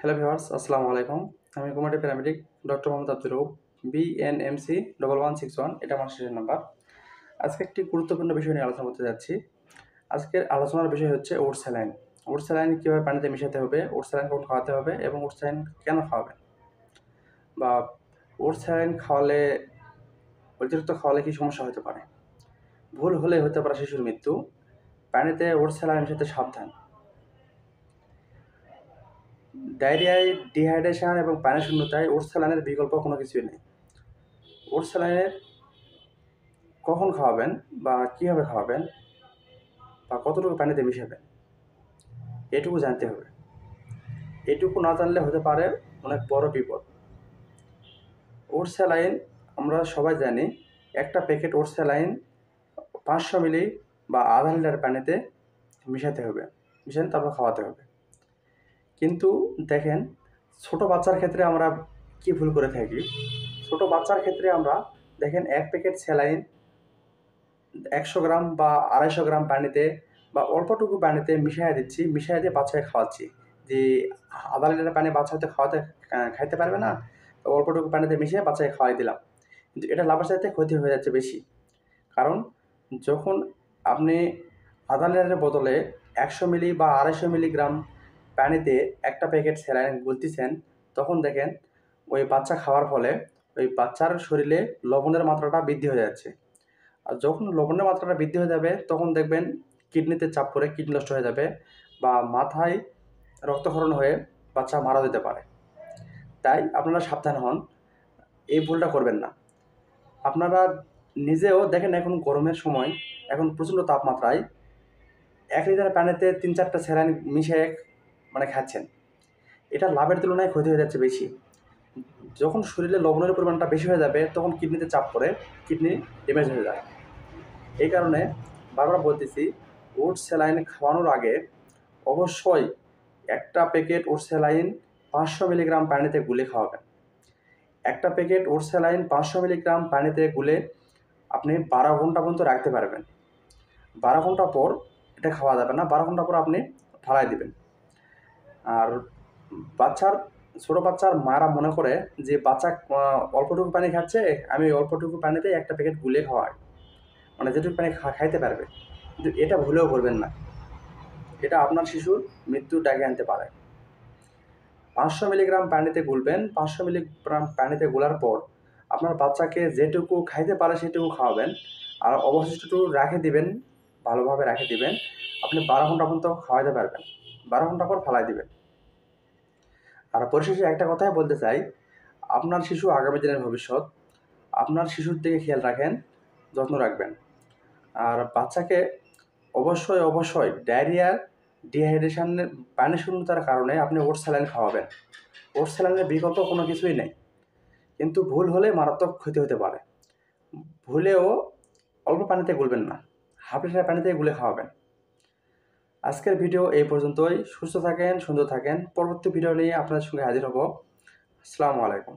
hello viewers আসসালামু আলাইকুম আমি কুমারী paramedic doctor Mohammad Abdul Rab BNMC double one six one এটা আমার শেষের নাম্বার আজকে একটি গুরুত্বপূর্ণ বিষয় নিয়ে আলোচনা করতে যাচ্ছি আজকের আলোচনার বিষয় হচ্ছে ওট স্যালাইন ওট স্যালাইন কীভাবে পানিতে মিশাতে হবে ওট স্যালাইন কোন খাওয়াতে হবে এবং ওট স্যালাইন কেন খাওয়াবেন বা ওট স্যালাইন খাওয়ালে অতিরিক্ত খাওয়ালে কী সমস্যা হতে পারে ভুল হলে হতে পারে শিশুর মৃত্যু পানিতে ওট স্যালাইন সাথে সাবধান ডায়রিয়ায় ডিহাইড্রেশন এবং পানি শূন্যতায় ওটসালানের বিকল্প কোনো কিছুই নেই ওটসালানের কখন খাওয়াবেন বা কীভাবে খাওয়াবেন বা কতটুকু পানিতে মিশাবেন এটুকু জানতে হবে এটুকু না জানলে হতে পারে অনেক বড় বিপদ ওটস স্যালাইন আমরা সবাই জানি একটা প্যাকেট ওটস স্যালাইন পাঁচশো মিলি বা আধা লিটার পানিতে মিশাতে হবে মিশান তারপর খাওয়াতে হবে কিন্তু দেখেন ছোট বাচ্চার ক্ষেত্রে আমরা কি ভুল করে থাকি ছোট বাচ্চার ক্ষেত্রে আমরা দেখেন এক প্যাকেট স্যালাইন একশো গ্রাম বা আড়াইশো গ্রাম পানিতে বা অল্পটুকু পানিতে মিশাই দিচ্ছি মিশাই দিয়ে বাচ্চাকে খাওয়াচ্ছি যে আধা লিটার পানি বাচ্চা হয়তো খাওয়াতে খাইতে পারবে না তো অল্পটুকু পানিতে মিশিয়ে বাচ্চাকে খাওয়াই দিলাম কিন্তু এটা লাভের সাথে ক্ষতি হয়ে যাচ্ছে বেশি কারণ যখন আপনি আধা লিটারের বদলে একশো মিলি বা আড়াইশো মিলিগ্রাম পানিতে একটা প্যাকেট স্যালাইন গুলতেছেন তখন দেখেন ওই বাচ্চা খাওয়ার ফলে ওই বাচ্চার শরীরে লবণের মাত্রাটা বৃদ্ধি হয়ে যাচ্ছে আর যখন লবণের মাত্রাটা বৃদ্ধি হয়ে যাবে তখন দেখবেন কিডনিতে চাপ পড়ে কিডনি নষ্ট হয়ে যাবে বা মাথায় রক্তক্ষরণ হয়ে বাচ্চা মারা যেতে পারে তাই আপনারা সাবধান হন এই ভুলটা করবেন না আপনারা নিজেও দেখেন এখন গরমের সময় এখন প্রচণ্ড তাপমাত্রায় এক লিটার পানিতে তিন চারটা স্যালাইন মিশে মানে খাচ্ছেন এটা লাভের তুলনায় ক্ষতি হয়ে যাচ্ছে বেশি যখন শরীরে লবণের পরিমাণটা বেশি হয়ে যাবে তখন কিডনিতে চাপ পড়ে কিডনি ড্যামেজ হয়ে যায় এই কারণে বারবার বলতেছি ওট স্যালাইন খাওয়ানোর আগে অবশ্যই একটা প্যাকেট ওট স্যালাইন পাঁচশো মিলিগ্রাম পানিতে গুলে খাওয়াবেন একটা প্যাকেট ওট স্যালাইন পাঁচশো মিলিগ্রাম পানিতে গুলে আপনি বারো ঘন্টা পর্যন্ত রাখতে পারবেন বারো ঘন্টা পর এটা খাওয়া যাবে না বারো ঘন্টা পর আপনি ফালাই দেবেন আর বাচ্চার ছোটো বাচ্চার মারা মনে করে যে বাচ্চা অল্পটুকু পানি খাচ্ছে আমি অল্পটুকু পানিতে একটা প্যাকেট গুলে খাওয়াই মানে যেটুকু পানি খাইতে পারবে কিন্তু এটা ভুলেও করবেন না এটা আপনার শিশুর মৃত্যু ডাকে আনতে পারে পাঁচশো মিলিগ্রাম পানিতে গুলবেন পাঁচশো মিলিগ্রাম পানিতে গোলার পর আপনার বাচ্চাকে যেটুকু খাইতে পারে সেটুকু খাওয়াবেন আর অবশিষ্টটুকু রাখে দিবেন ভালোভাবে রাখে দিবেন আপনি বারো ঘন্টা পর্যন্ত খাওয়াইতে পারবেন বারো ঘন্টা পর ফালাই দিবেন আর পরিশেষে একটা কথাই বলতে চাই আপনার শিশু আগামী দিনের ভবিষ্যৎ আপনার শিশুর দিকে খেয়াল রাখেন যত্ন রাখবেন আর বাচ্চাকে অবশ্যই অবশ্যই ডায়রিয়া ডিহাইড্রেশনের পানি শূন্যতার কারণে আপনি ওট স্যালাইন খাওয়াবেন ওট স্যালাইনের বিকল্প কোনো কিছুই নেই কিন্তু ভুল হলে মারাত্মক ক্ষতি হতে পারে ভুলেও অল্প পানিতে গুলবেন না হাফ লিটার পানিতে গুলে খাওয়াবেন আজকের ভিডিও এই পর্যন্তই সুস্থ থাকেন সুন্দর থাকেন পরবর্তী ভিডিও নিয়ে আপনাদের সঙ্গে হাজির হব আসসালামু আলাইকুম